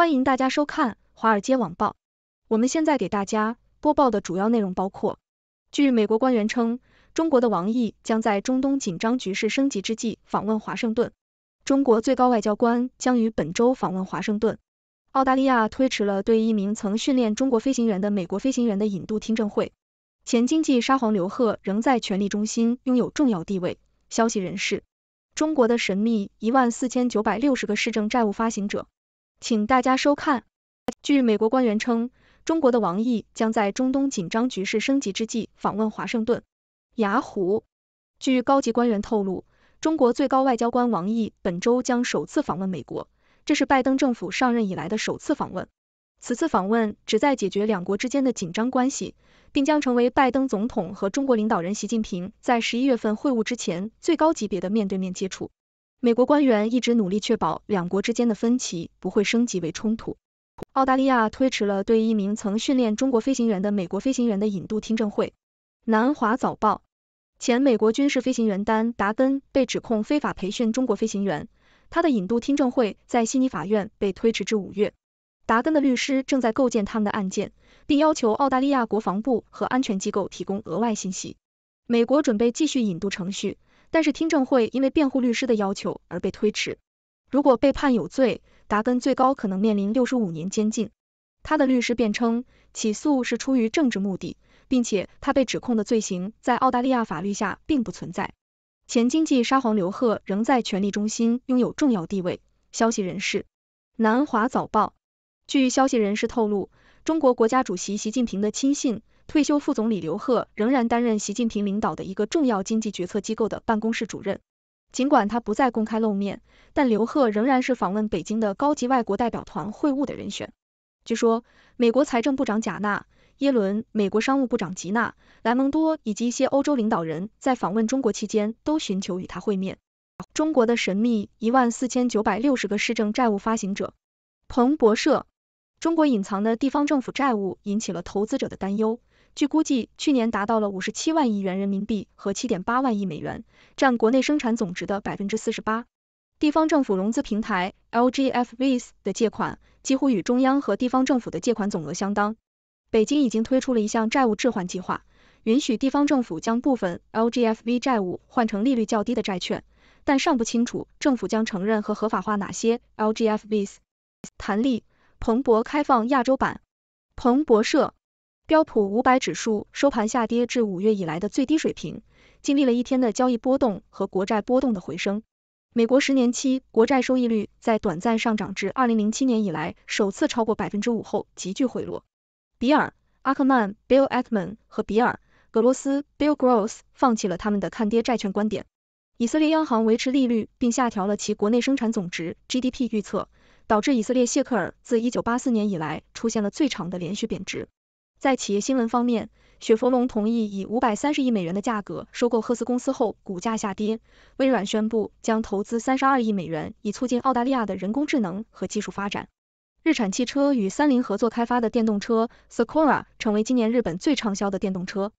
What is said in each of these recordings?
欢迎大家收看《华尔街网报》。我们现在给大家播报的主要内容包括：据美国官员称，中国的王毅将在中东紧张局势升级之际访问华盛顿。中国最高外交官将于本周访问华盛顿。澳大利亚推迟了对一名曾训练中国飞行员的美国飞行员的引渡听证会。前经济沙皇刘贺仍在权力中心拥有重要地位。消息人士：中国的神秘一万四千九百六十个市政债务发行者。请大家收看。据美国官员称，中国的王毅将在中东紧张局势升级之际访问华盛顿。雅虎，据高级官员透露，中国最高外交官王毅本周将首次访问美国，这是拜登政府上任以来的首次访问。此次访问旨在解决两国之间的紧张关系，并将成为拜登总统和中国领导人习近平在十一月份会晤之前最高级别的面对面接触。美国官员一直努力确保两国之间的分歧不会升级为冲突。澳大利亚推迟了对一名曾训练中国飞行员的美国飞行员的引渡听证会。南华早报：前美国军事飞行员丹·达根被指控非法培训中国飞行员，他的引渡听证会在悉尼法院被推迟至五月。达根的律师正在构建他们的案件，并要求澳大利亚国防部和安全机构提供额外信息。美国准备继续引渡程序。但是听证会因为辩护律师的要求而被推迟。如果被判有罪，达根最高可能面临六十五年监禁。他的律师辩称，起诉是出于政治目的，并且他被指控的罪行在澳大利亚法律下并不存在。前经济沙皇刘贺仍在权力中心拥有重要地位。消息人士，南华早报。据消息人士透露，中国国家主席习近平的亲信。退休副总理刘鹤仍然担任习近平领导的一个重要经济决策机构的办公室主任。尽管他不再公开露面，但刘鹤仍然是访问北京的高级外国代表团会晤的人选。据说，美国财政部长贾纳·耶伦、美国商务部长吉娜·莱蒙多以及一些欧洲领导人在访问中国期间都寻求与他会面。中国的神秘一万四千九百六十个市政债务发行者，彭博社。中国隐藏的地方政府债务引起了投资者的担忧。据估计，去年达到了五十七万亿元人民币和七点八万亿美元，占国内生产总值的百分之四十八。地方政府融资平台 （LGFVs） 的借款几乎与中央和地方政府的借款总额相当。北京已经推出了一项债务置换计划，允许地方政府将部分 LGFV 债务换成利率较低的债券，但尚不清楚政府将承认和合法化哪些 LGFVs。弹力，彭博开放亚洲版，彭博社。标普五百指数收盘下跌至五月以来的最低水平，经历了一天的交易波动和国债波动的回升。美国十年期国债收益率在短暂上涨至二零零七年以来首次超过百分之五后急剧回落。比尔·阿克曼 （Bill Ackman） 和比尔·格罗斯 （Bill Gross） 放弃了他们的看跌债券观点。以色列央行维持利率并下调了其国内生产总值 （GDP） 预测，导致以色列谢克尔自一九八四年以来出现了最长的连续贬值。在企业新闻方面，雪佛龙同意以五百三十亿美元的价格收购赫斯公司后，股价下跌。微软宣布将投资三十二亿美元，以促进澳大利亚的人工智能和技术发展。日产汽车与三菱合作开发的电动车 Sequoia 成为今年日本最畅销的电动车。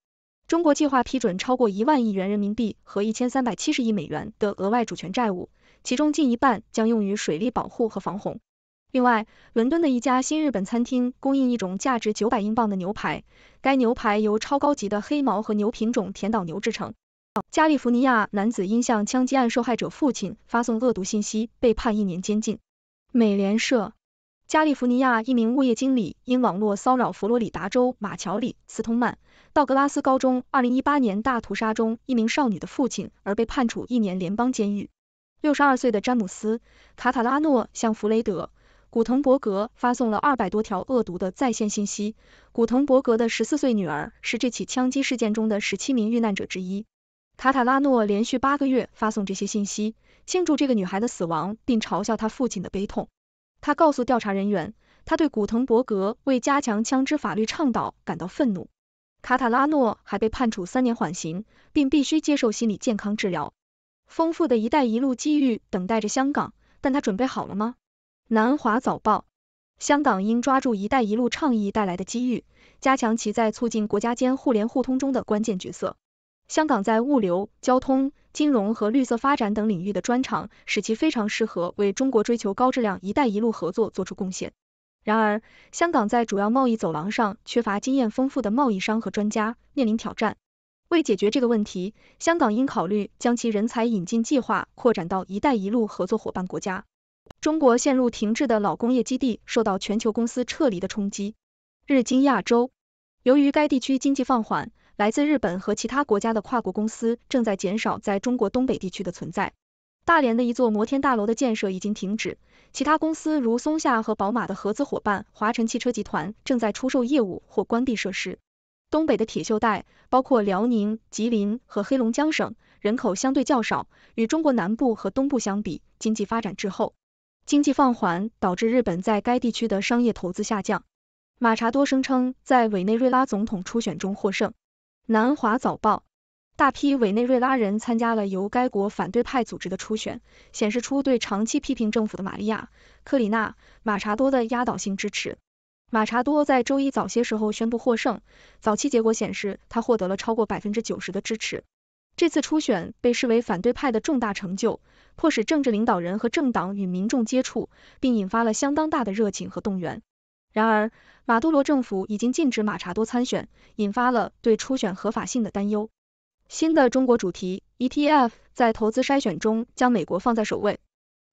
中国计划批准超过一万亿元人民币和一千三百七十亿美元的额外主权债务，其中近一半将用于水利保护和防洪。另外，伦敦的一家新日本餐厅供应一种价值九百英镑的牛排，该牛排由超高级的黑毛和牛品种甜岛牛制成。加利福尼亚男子因向枪击案受害者父亲发送恶毒信息被判一年监禁。美联社，加利福尼亚一名物业经理因网络骚扰佛罗里达州马乔里斯通曼道格拉斯高中二零一八年大屠杀中一名少女的父亲而被判处一年联邦监狱。六十二岁的詹姆斯卡塔拉诺向弗雷德。古腾伯格发送了二百多条恶毒的在线信息。古腾伯格的十四岁女儿是这起枪击事件中的十七名遇难者之一。卡塔拉诺连续八个月发送这些信息，庆祝这个女孩的死亡，并嘲笑她父亲的悲痛。他告诉调查人员，他对古腾伯格为加强枪支法律倡导感到愤怒。卡塔拉诺还被判处三年缓刑，并必须接受心理健康治疗。丰富的一带一路机遇等待着香港，但他准备好了吗？南华早报：香港应抓住“一带一路”倡议带来的机遇，加强其在促进国家间互联互通中的关键角色。香港在物流、交通、金融和绿色发展等领域的专长，使其非常适合为中国追求高质量“一带一路”合作做出贡献。然而，香港在主要贸易走廊上缺乏经验丰富的贸易商和专家，面临挑战。为解决这个问题，香港应考虑将其人才引进计划扩展到“一带一路”合作伙伴国家。中国陷入停滞的老工业基地受到全球公司撤离的冲击。日经亚洲，由于该地区经济放缓，来自日本和其他国家的跨国公司正在减少在中国东北地区的存在。大连的一座摩天大楼的建设已经停止，其他公司如松下和宝马的合资伙伴华晨汽车集团正在出售业务或关闭设施。东北的铁锈带包括辽宁、吉林和黑龙江省，人口相对较少，与中国南部和东部相比，经济发展滞后。经济放缓导致日本在该地区的商业投资下降。马查多声称在委内瑞拉总统初选中获胜。南华早报：大批委内瑞拉人参加了由该国反对派组织的初选，显示出对长期批评政府的玛利亚·科里纳·马查多的压倒性支持。马查多在周一早些时候宣布获胜。早期结果显示他获得了超过百分之九十的支持。这次初选被视为反对派的重大成就。迫使政治领导人和政党与民众接触，并引发了相当大的热情和动员。然而，马杜罗政府已经禁止马查多参选，引发了对初选合法性的担忧。新的中国主题 ETF 在投资筛选中将美国放在首位。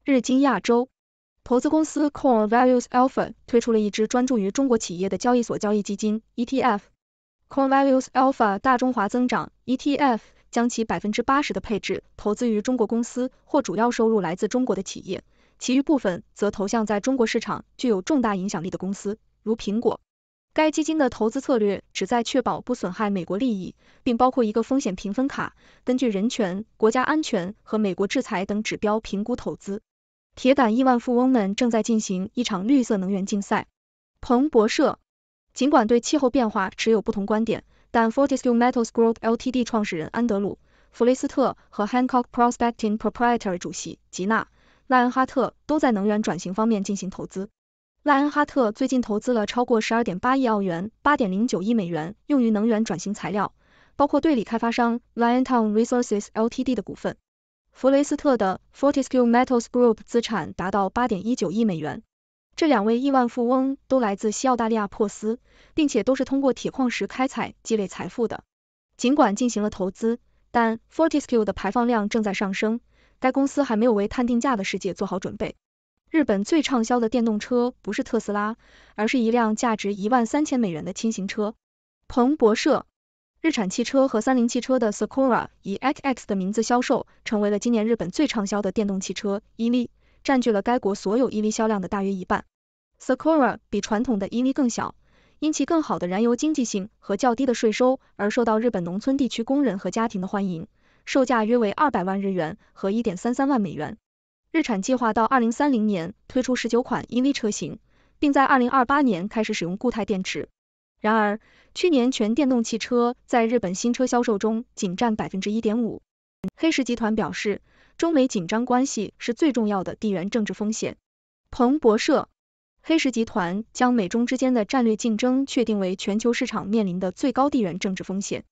日经亚洲投资公司 Core Values Alpha 推出了一支专注于中国企业的交易所交易基金 ETF，Core Values Alpha 大中华增长 ETF。将其百分之八十的配置投资于中国公司或主要收入来自中国的企业，其余部分则投向在中国市场具有重大影响力的公司，如苹果。该基金的投资策略旨在确保不损害美国利益，并包括一个风险评分卡，根据人权、国家安全和美国制裁等指标评估投资。铁杆亿万富翁们正在进行一场绿色能源竞赛。彭博社，尽管对气候变化持有不同观点。但 Fortescue Metals Group Ltd. 创始人安德鲁·弗雷斯特和 Hancock Prospecting Proprietary 主席吉娜·赖恩哈特都在能源转型方面进行投资。赖恩哈特最近投资了超过十二点八亿澳元（八点零九亿美元）用于能源转型材料，包括对锂开发商 Liontown Resources Ltd. 的股份。弗雷斯特的 Fortescue Metals Group 资产达到八点一九亿美元。这两位亿万富翁都来自西澳大利亚珀斯，并且都是通过铁矿石开采积累财富的。尽管进行了投资，但 Fortescue 的排放量正在上升，该公司还没有为碳定价的世界做好准备。日本最畅销的电动车不是特斯拉，而是一辆价值一万三千美元的轻型车。彭博社，日产汽车和三菱汽车的 Sakura 以 X 的名字销售，成为了今年日本最畅销的电动汽车。伊利。占据了该国所有 EV 销量的大约一半。Sakura 比传统的 EV 更小，因其更好的燃油经济性和较低的税收而受到日本农村地区工人和家庭的欢迎，售价约为二百万日元和一点三三万美元。日产计划到二零三零年推出十九款 EV 车型，并在二零二八年开始使用固态电池。然而，去年全电动汽车在日本新车销售中仅占百分之一点五。黑石集团表示。中美紧张关系是最重要的地缘政治风险。彭博社、黑石集团将美中之间的战略竞争确定为全球市场面临的最高地缘政治风险。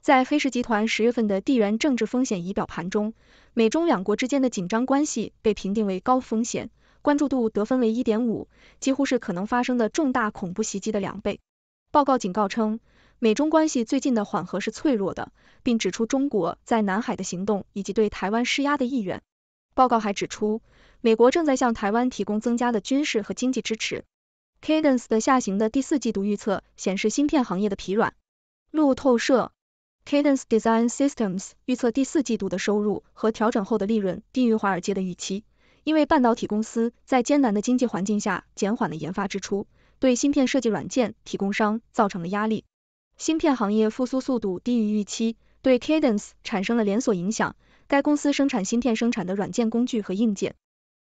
在黑石集团十月份的地缘政治风险仪表盘中，美中两国之间的紧张关系被评定为高风险，关注度得分为一点五，几乎是可能发生的重大恐怖袭击的两倍。报告警告称。美中关系最近的缓和是脆弱的，并指出中国在南海的行动以及对台湾施压的意愿。报告还指出，美国正在向台湾提供增加的军事和经济支持。Cadence 的下行的第四季度预测显示，芯片行业的疲软。路透社，Cadence Design Systems 预测第四季度的收入和调整后的利润低于华尔街的预期，因为半导体公司在艰难的经济环境下减缓了研发支出，对芯片设计软件提供商造成了压力。芯片行业复苏速度低于预期，对 Cadence 产生了连锁影响。该公司生产芯片生产的软件工具和硬件。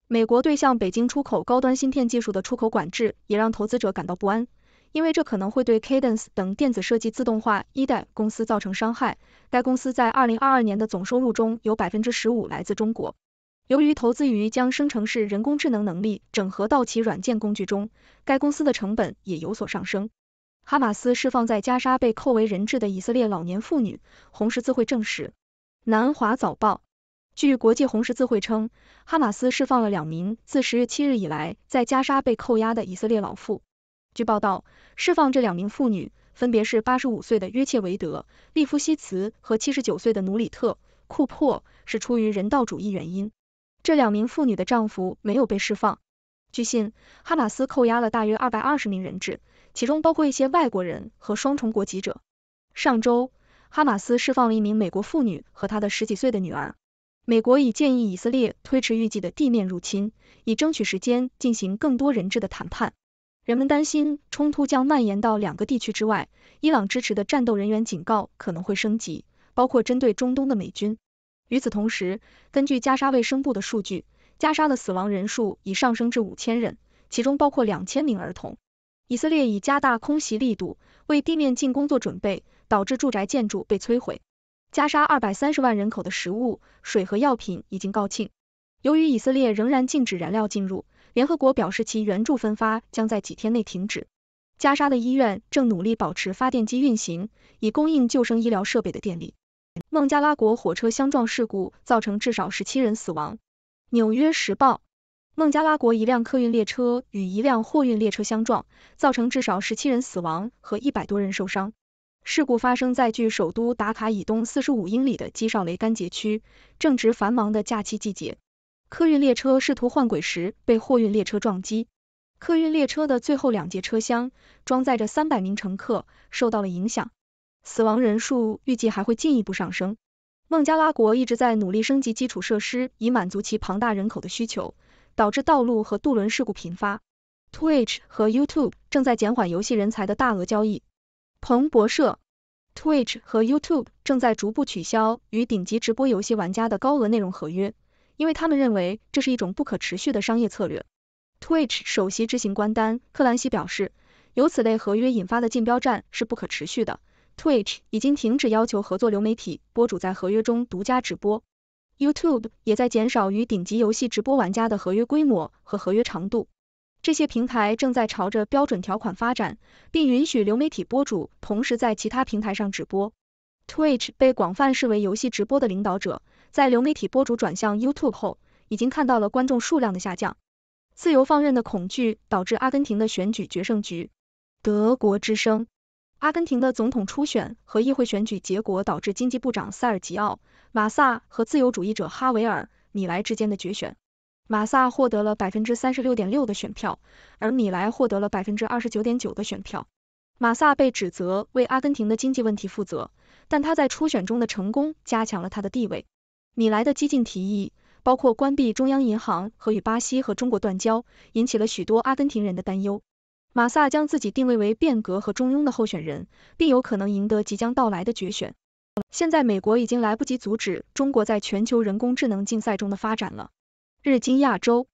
美国对向北京出口高端芯片技术的出口管制，也让投资者感到不安，因为这可能会对 Cadence 等电子设计自动化一代公司造成伤害。该公司在二零二二年的总收入中有百分之十五来自中国。由于投资于将生成式人工智能能力整合到其软件工具中，该公司的成本也有所上升。哈马斯释放在加沙被扣为人质的以色列老年妇女，红十字会证实。南华早报，据国际红十字会称，哈马斯释放了两名自十月七日以来在加沙被扣押的以色列老妇。据报道，释放这两名妇女分别是八十五岁的约切维德·利夫西茨和七十九岁的努里特·库珀，是出于人道主义原因。这两名妇女的丈夫没有被释放。据信，哈马斯扣押了大约二百二十名人质。其中包括一些外国人和双重国籍者。上周，哈马斯释放了一名美国妇女和她的十几岁的女儿。美国已建议以色列推迟预计的地面入侵，以争取时间进行更多人质的谈判。人们担心冲突将蔓延到两个地区之外，伊朗支持的战斗人员警告可能会升级，包括针对中东的美军。与此同时，根据加沙卫生部的数据，加沙的死亡人数已上升至五千人，其中包括两千名儿童。以色列已加大空袭力度，为地面进攻做准备，导致住宅建筑被摧毁。加沙二百三十万人口的食物、水和药品已经告罄。由于以色列仍然禁止燃料进入，联合国表示其援助分发将在几天内停止。加沙的医院正努力保持发电机运行，以供应救生医疗设备的电力。孟加拉国火车相撞事故造成至少十七人死亡。纽约时报。孟加拉国一辆客运列车与一辆货运列车相撞，造成至少十七人死亡和一百多人受伤。事故发生在距首都达卡以东四十五英里的基绍雷甘杰区，正值繁忙的假期季节。客运列车试图换轨时被货运列车撞击，客运列车的最后两节车厢装载着三百名乘客受到了影响，死亡人数预计还会进一步上升。孟加拉国一直在努力升级基础设施，以满足其庞大人口的需求。导致道路和渡轮事故频发。Twitch 和 YouTube 正在减缓游戏人才的大额交易。彭博社，Twitch 和 YouTube 正在逐步取消与顶级直播游戏玩家的高额内容合约，因为他们认为这是一种不可持续的商业策略。Twitch 首席执行官丹·克兰西表示，由此类合约引发的竞标战是不可持续的。Twitch 已经停止要求合作流媒体播主在合约中独家直播。YouTube 也在减少与顶级游戏直播玩家的合约规模和合约长度。这些平台正在朝着标准条款发展，并允许流媒体播主同时在其他平台上直播。Twitch 被广泛视为游戏直播的领导者，在流媒体播主转向 YouTube 后，已经看到了观众数量的下降。自由放任的恐惧导致阿根廷的选举决胜局。德国之声。阿根廷的总统初选和议会选举结果导致经济部长塞尔吉奥·马萨和自由主义者哈维尔·米莱之间的决选。马萨获得了百分之三十六点六的选票，而米莱获得了百分之二十九点九的选票。马萨被指责为阿根廷的经济问题负责，但他在初选中的成功加强了他的地位。米莱的激进提议，包括关闭中央银行和与巴西和中国断交，引起了许多阿根廷人的担忧。马萨将自己定位为变革和中庸的候选人，并有可能赢得即将到来的决选。现在，美国已经来不及阻止中国在全球人工智能竞赛中的发展了。日经亚洲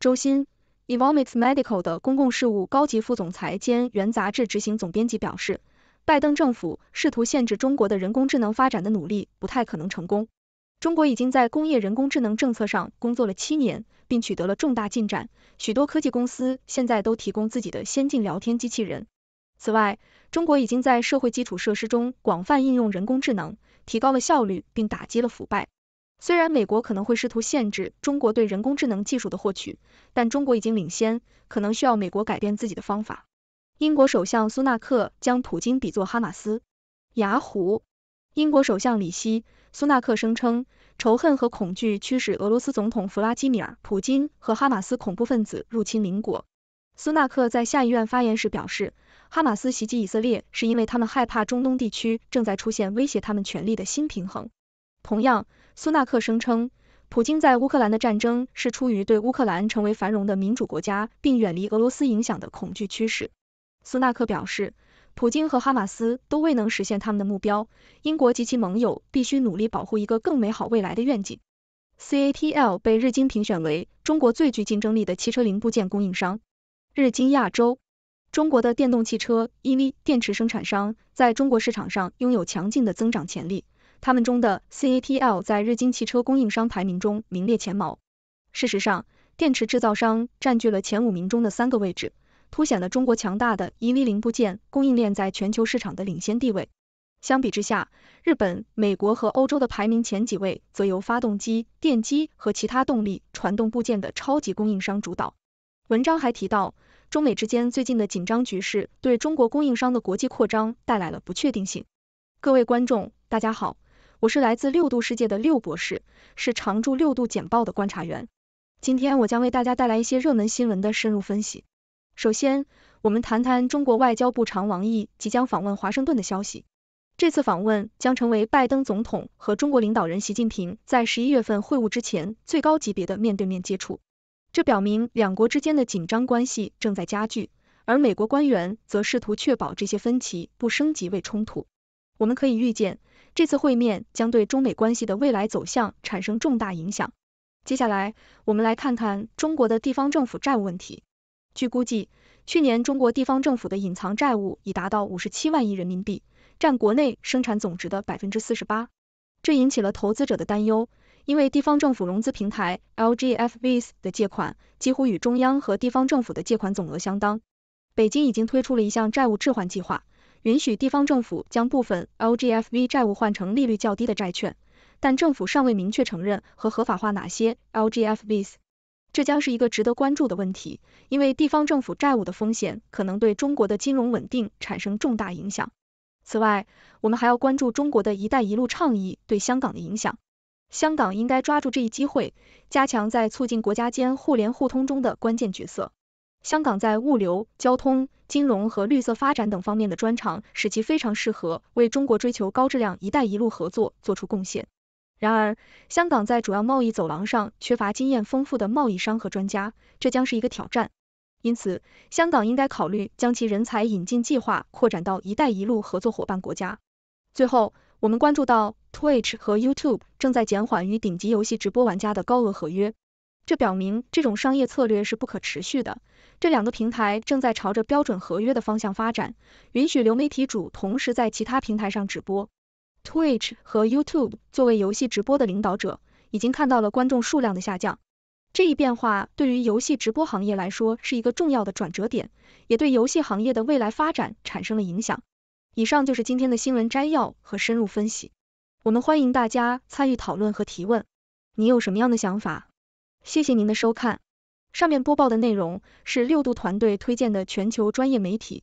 周新 e v o m i s Medical 的公共事务高级副总裁兼原杂志执行总编辑表示，拜登政府试图限制中国的人工智能发展的努力不太可能成功。中国已经在工业人工智能政策上工作了七年，并取得了重大进展。许多科技公司现在都提供自己的先进聊天机器人。此外，中国已经在社会基础设施中广泛应用人工智能，提高了效率并打击了腐败。虽然美国可能会试图限制中国对人工智能技术的获取，但中国已经领先，可能需要美国改变自己的方法。英国首相苏纳克将普京比作哈马斯。雅虎。英国首相里希·苏纳克声称，仇恨和恐惧驱使俄罗斯总统弗拉基米尔·普京和哈马斯恐怖分子入侵邻国。苏纳克在下议院发言时表示，哈马斯袭击以色列是因为他们害怕中东地区正在出现威胁他们权力的新平衡。同样，苏纳克声称，普京在乌克兰的战争是出于对乌克兰成为繁荣的民主国家并远离俄罗斯影响的恐惧趋势。苏纳克表示。普京和哈马斯都未能实现他们的目标。英国及其盟友必须努力保护一个更美好未来的愿景。CATL 被日经评选为中国最具竞争力的汽车零部件供应商。日经亚洲，中国的电动汽车 EV 电池生产商在中国市场上拥有强劲的增长潜力。他们中的 CATL 在日经汽车供应商排名中名列前茅。事实上，电池制造商占据了前五名中的三个位置。凸显了中国强大的 EV 零部件供应链在全球市场的领先地位。相比之下，日本、美国和欧洲的排名前几位则由发动机、电机和其他动力传动部件的超级供应商主导。文章还提到，中美之间最近的紧张局势对中国供应商的国际扩张带来了不确定性。各位观众，大家好，我是来自六度世界的六博士，是常驻六度简报的观察员。今天我将为大家带来一些热门新闻的深入分析。首先，我们谈谈中国外交部长王毅即将访问华盛顿的消息。这次访问将成为拜登总统和中国领导人习近平在十一月份会晤之前最高级别的面对面接触。这表明两国之间的紧张关系正在加剧，而美国官员则试图确保这些分歧不升级为冲突。我们可以预见，这次会面将对中美关系的未来走向产生重大影响。接下来，我们来看看中国的地方政府债务问题。据估计，去年中国地方政府的隐藏债务已达到五十七万亿人民币，占国内生产总值的百分之四十八。这引起了投资者的担忧，因为地方政府融资平台 （LGFVs） 的借款几乎与中央和地方政府的借款总额相当。北京已经推出了一项债务置换计划，允许地方政府将部分 LGFV 债务换成利率较低的债券，但政府尚未明确承认和合法化哪些 LGFVs。这将是一个值得关注的问题，因为地方政府债务的风险可能对中国的金融稳定产生重大影响。此外，我们还要关注中国的一带一路倡议对香港的影响。香港应该抓住这一机会，加强在促进国家间互联互通中的关键角色。香港在物流、交通、金融和绿色发展等方面的专长，使其非常适合为中国追求高质量一带一路合作做出贡献。然而，香港在主要贸易走廊上缺乏经验丰富的贸易商和专家，这将是一个挑战。因此，香港应该考虑将其人才引进计划扩展到“一带一路”合作伙伴国家。最后，我们关注到 Twitch 和 YouTube 正在减缓与顶级游戏直播玩家的高额合约，这表明这种商业策略是不可持续的。这两个平台正在朝着标准合约的方向发展，允许流媒体主同时在其他平台上直播。Twitch 和 YouTube 作为游戏直播的领导者，已经看到了观众数量的下降。这一变化对于游戏直播行业来说是一个重要的转折点，也对游戏行业的未来发展产生了影响。以上就是今天的新闻摘要和深入分析。我们欢迎大家参与讨论和提问，你有什么样的想法？谢谢您的收看。上面播报的内容是六度团队推荐的全球专业媒体。